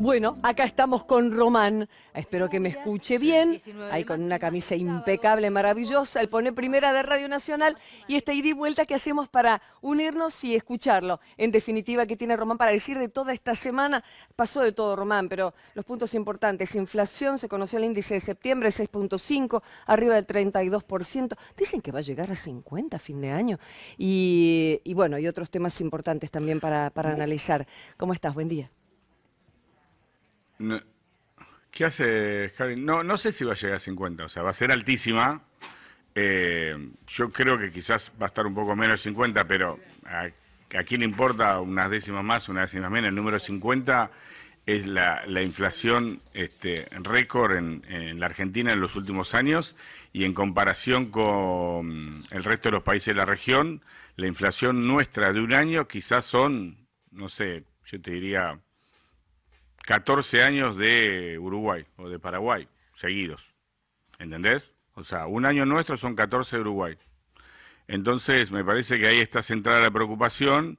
Bueno, acá estamos con Román. Espero que me escuche bien. Ahí con una camisa impecable, maravillosa. El pone primera de Radio Nacional y esta ida y vuelta que hacemos para unirnos y escucharlo. En definitiva, ¿qué tiene Román para decir de toda esta semana? Pasó de todo, Román, pero los puntos importantes. Inflación, se conoció el índice de septiembre, 6.5, arriba del 32%. Dicen que va a llegar a 50 a fin de año. Y, bueno, y otros temas importantes también para, para analizar. ¿Cómo estás? Buen día. ¿Qué hace Javi? No, no sé si va a llegar a 50, o sea, va a ser altísima. Eh, yo creo que quizás va a estar un poco menos de 50, pero a, quién le importa unas décimas más, unas décimas menos. El número 50 es la, inflación este, récord en, en, la Argentina en los últimos años y en comparación con el resto de los países de la región, la inflación nuestra de un año quizás son, no sé, yo te diría 14 años de Uruguay o de Paraguay seguidos. ¿Entendés? O sea, un año nuestro son 14 de Uruguay. Entonces, me parece que ahí está centrada la preocupación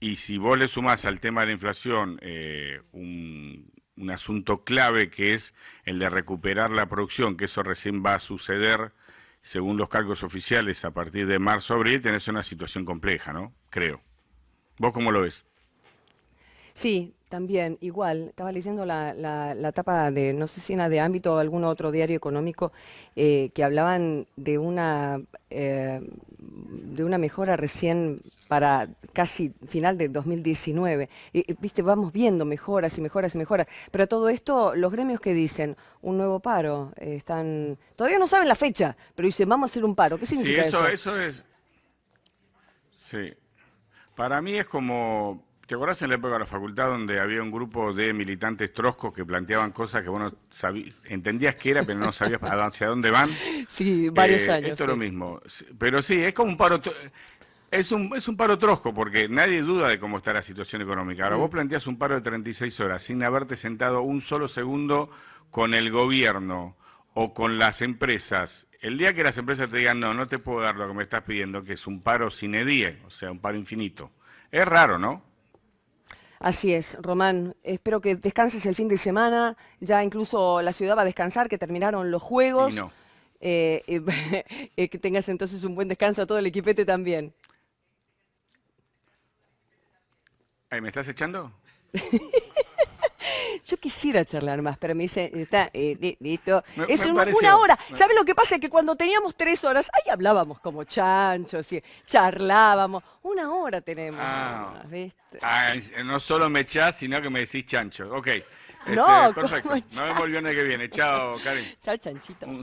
y si vos le sumás al tema de la inflación eh, un, asunto clave que es el de recuperar la producción, que eso recién va a suceder según los cargos oficiales a partir de marzo-abril, tenés una situación compleja, ¿no? Creo. ¿Vos cómo lo ves? Sí, también, igual, estaba leyendo la, la, tapa de, no sé si era de ámbito o algún otro diario económico, eh, que hablaban de una, eh, de una mejora recién para casi final de 2019. Y, viste, vamos viendo mejoras y mejoras y mejoras. Pero todo esto, los gremios que dicen, un nuevo paro, eh, están, todavía no saben la fecha, pero dicen, vamos a hacer un paro. ¿Qué significa eso? Eso, eso es... Sí. Para mí es como ¿Te acordás en la época de la facultad donde había un grupo de militantes troscos que planteaban cosas que vos no entendías que era, pero no sabías hacia dónde van? Sí, varios eh, años. es lo mismo. Pero sí, es como un paro. Es un, es un paro trosco, porque nadie duda de cómo está la situación económica. Ahora, mm. vos planteas un paro de 36 horas sin haberte sentado un solo segundo con el gobierno o con las empresas. El día que las empresas te digan, no, no te puedo dar lo que me estás pidiendo, que es un paro sin edie, o sea, un paro infinito. Es raro, ¿no? Así es, Román. Espero que descanses el fin de semana. Ya incluso la ciudad va a descansar, que terminaron los juegos. Eh, eh, que tengas entonces un buen descanso a todo el equipete también. ¿Me estás echando? yo quisiera charlar más, pero me dice está, eh, listo. es una hora. ¿Sabes lo que pasa? Que cuando teníamos tres horas, ahí hablábamos como chanchos y charlábamos. Una hora tenemos. Ah. Eh, no solo me echás, sino que me decís chancho. Ok. Este, no, perfecto. Nos vemos el viernes que viene. Chao, Karin. Chao, chanchito.